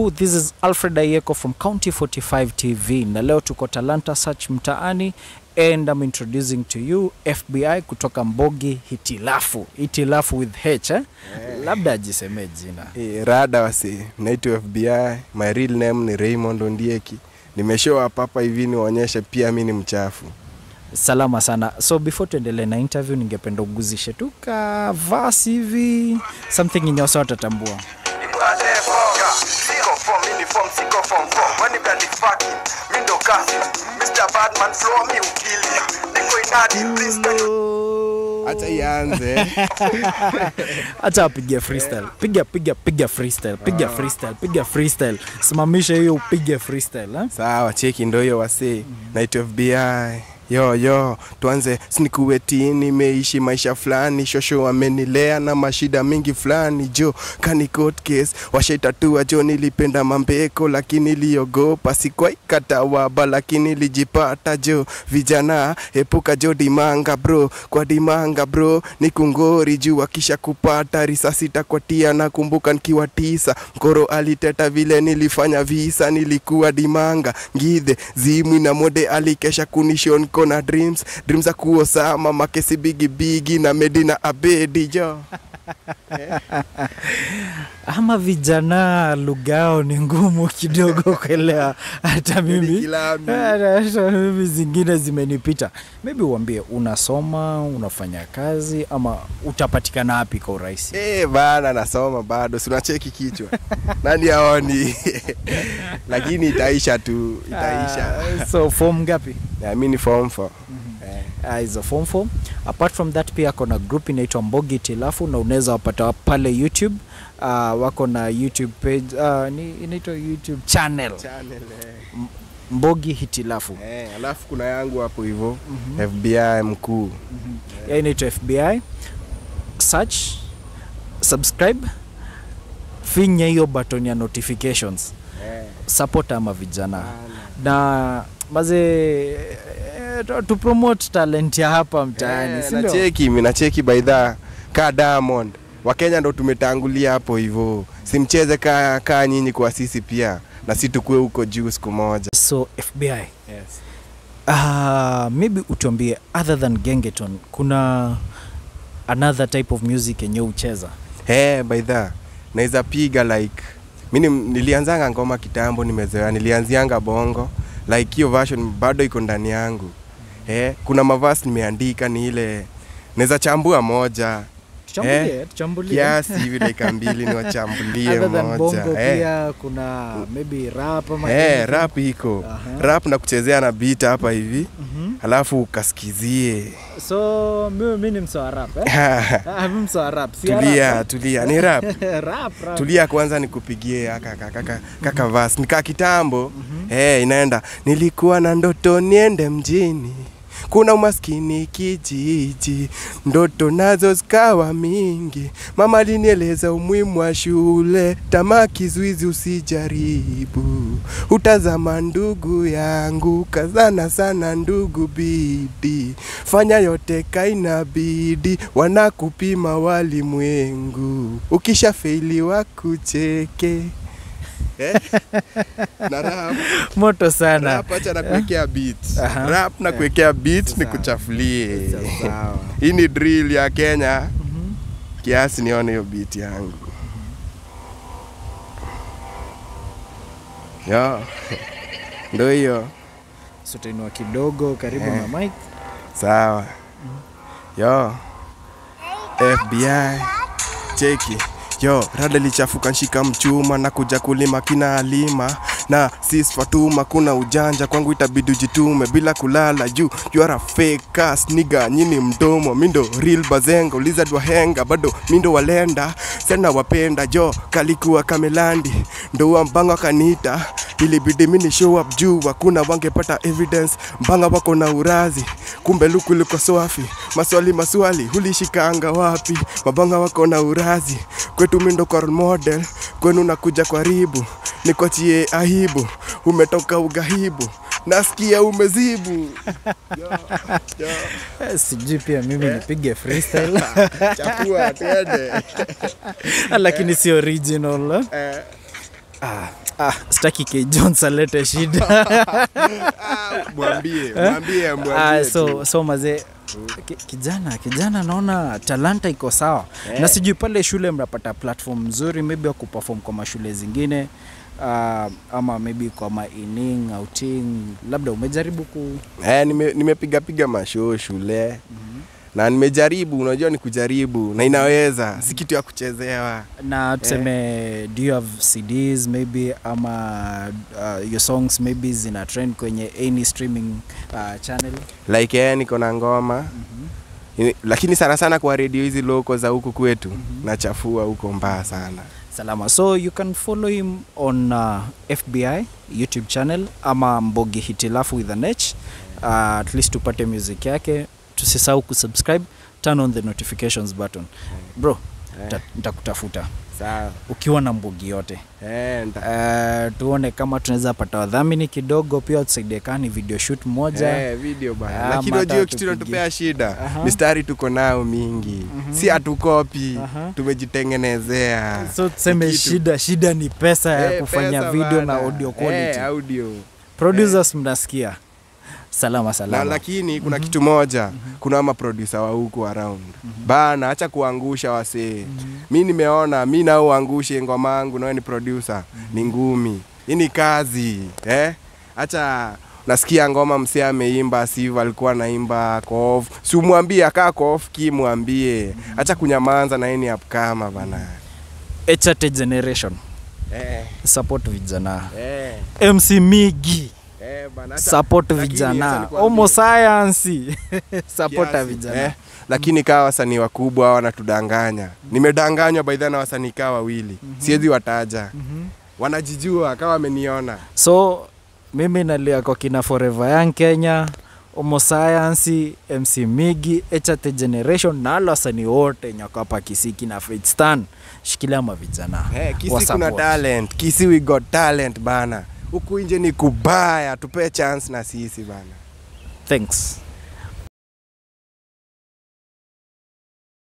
Hello, this is Alfred Ayeko from County 45 TV na leo tuko Talanta Search mtaani and I'm introducing to you FBI kutoka Mbogi Hitilafu. Hitilafu with H eh? Hey. Eh. Labda ajiseme jina. Hey, eh, rada wasi, naitwa FBI. My real name ni Raymond Ondieki. Nimeshow up hapa hivi niwaonyeshe pia mimi ni mchafu. Salama sana. So before tuendelee na interview, ningependa uguzishe tu kavasi hivi something yenye watatambua from siko from four when the brand is packing mi ndo kasi Mr Batman flow me will kill ukili niko inadi please acha ianze hata apige freestyle piga piga piga freestyle piga ah. freestyle piga freestyle simamisha hiyo upige freestyle eh? sawa cheki ndo hiyo wasee night of bi yo yo, tuanze sinikueti, nimeishi maisha fulani, shosho amenilea na mashida mingi fulani, jo kani court case washaitatua, jo nilipenda mambeko lakini niliogopa, sikwaikatawaba lakini lijipata, jo vijana epuka, jo dimanga bro, kwa dimanga bro ni kungori juu, akisha kupata risasi takwatia. na kumbuka nikiwa tisa, mkoro aliteta vile nilifanya visa, nilikuwa dimanga ngidhe zimwi na mode alikesha kunishonko niko na dreams dreams za kuosama makesi bigibigi na medina abedi jo Eh? ama vijana lugao ni ngumu kidogo kuelewa, hata mimi eh, hata mimi zingine zimenipita. Maybe uambie unasoma, unafanya kazi ama utapatikana hapi kwa urahisi? hey, eh, bana nasoma bado, sinacheki kichwa nani aoni? Lakini itaisha tu, itaisha. Ah, so form ngapi? Yeah, mi ni form 4. Mm uh, is a form form. Apart from that pia kuna group inaitwa Mbogi Tilafu na unaweza wapata pale YouTube. Uh, wako na YouTube page uh, ni inaitwa YouTube channel, channel eh. Mbogi Hitilafu eh, alafu kuna yangu hapo hivyo mm -hmm. FBI mkuu mm -hmm. yeah. inaitwa FBI search subscribe, finya hiyo button ya notifications yeah. Support ama vijana na maze tu promote talent ya hapa mtaani yeah, nacheki mimi nacheki by the ka Diamond wa Kenya ndo tumetangulia hapo hivyo, simcheze ka ka nyinyi kwa sisi pia na si tukue huko juu siku moja. So FBI, yes. Uh, maybe utuambie other than Gengeton kuna another type of music yenye ucheza? Hey, eh, by the naweza piga like mimi nilianzanga ngoma kitambo, nimezoea, nilianzianga bongo like hiyo version bado iko ndani yangu eh, kuna mavasi nimeandika ni ile naweza chambua moja tuchambulie, eh, tuchambulie. kiasi hivi dakika mbili ni wachambulie moja bongo, eh. pia kuna maybe rap ama eh, rap iko uh -huh. rap na kuchezea na beat hapa hivi uh-huh. alafu ukasikizie so mimi mimi ni msawa rap eh mimi ah, msawa rap si tulia rap, eh? tulia ni rap. rap, rap tulia kwanza nikupigie aka kaka kaka mm -hmm. kaka mhm. vas nika kitambo mm -hmm. eh inaenda nilikuwa na ndoto niende mjini kuna umaskini kijiji, ndoto nazo zikawa mingi. Mama alinieleza umuhimu wa shule, tamaa kizuizi usijaribu, utazama ndugu yangu, kazana sana ndugu bidi, fanya yote kaina bidi, wanakupima walimwengu, feili wakucheke. Eh? na rap moto sana rap, acha nakuwekea beat uh eh? -huh. rap eh, beat yeah. nikuchafulie hii ni drill ya Kenya mhm. kiasi nione hiyo beat yangu mhm. yo ndo hiyo sutainua kidogo karibu yeah. na mic sawa mhm. yo FBI cheki yo rada lichafuka nshika mchuma na kuja kulima kina alima na sis Fatuma, kuna ujanja kwangu itabidi ujitume bila kulala juu you are a fake ass nigga, nyini mdomo mindo real bazenga lizard wahenga bado mindo walenda sena wapenda jo kalikuwa kamelandi ndo mbanga akaniita ilibidi mini show up juu hakuna wangepata evidence mbanga wako na urazi kumbe luku liko swafi. Maswali maswali, hulishikaanga wapi? Mabanga wako na urazi, kwetu mindo kwa role model, kwenu nakuja kwa ribu, ahibu, umetoka ugahibu nasikia umezibu eh, sijui pia mimi nipige freestyle lakini si original eh. eh. ah. Ah, sitaki K Jones alete shida mwambie, ah, mwambie, mwambie ah, so, so mazee kijana kijana naona talanta iko sawa na eh. sijui pale shule mnapata platform nzuri maybe ya kuperform kwa mashule zingine uh, ama maybe kwa maining outing labda umejaribu ku eh, nimepigapiga nime, nime shule mm na nimejaribu, unajua ni kujaribu na inaweza, si kitu ya kuchezewa. Na eh. tuseme eh, do you have CDs maybe ama uh, your songs maybe zina trend kwenye any streaming uh, channel like? Eh, niko na ngoma mm -hmm lakini sana sana kwa radio hizi loko za huku kwetu mm -hmm. nachafua huko mbaya sana salama so you can follow him on uh, fbi youtube channel ama mbogi hitilafu with an h uh, at least tupate music yake tusisahau kusubscribe turn on the notifications button bro eh. ntakutafuta nitakutafuta ukiwa na mbugi yote eh, uh, tuone kama tunaweza pata wadhamini kidogo pia tusaidie kani video shoot moja eh, ah, shida uh -huh. mistari tuko nao mingi mm -hmm. si hatukopi uh -huh. tumejitengenezea so tuseme shida shida ni pesa ya hey, eh, kufanya pesa video bana. na audio quality eh, audio producers eh. mnasikia salama salama. Na lakini kuna mm -hmm. kitu moja mm -hmm. kuna ama producer wa huku around mm -hmm. bana, acha kuangusha wasee mm -hmm. mi nimeona mi nao uangushe ngoma yangu, nawe ni producer mm -hmm. ni ngumi, hii ni kazi eh? acha nasikia ngoma msee ameimba siv alikuwa naimba kof si umwambie akaa kof ki mwambie mhm. acha kunyamanza na ni apkama bana generation eh. support vijana eh. mc migi Eh, support vijana homo science support vijana eh, lakini kawa wasanii wakubwa wanatudanganya. Mhm. Nimedanganywa baidha na wasanii kawa wawili mm -hmm. siwezi wataja mm -hmm. wanajijua kawa wameniona, so mimi nalia kwa kina Forever Young Kenya Homo Science, MC Migi, hat Generation na wale wasanii wote Nyakapa, Kisiki na Faith Stan, shikilia mavijana. Hey, eh, Kisi kuna talent. Kisi we got talent bana huku nje ni kubaya, tupee chance na sisi bana. Thanks.